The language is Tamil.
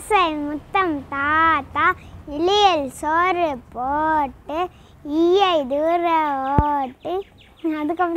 ஆசை முத்தம் தாத்தா இலையில் சோறு போட்டு ஈயை தூர ஓட்டு அதுக்கப்புறம்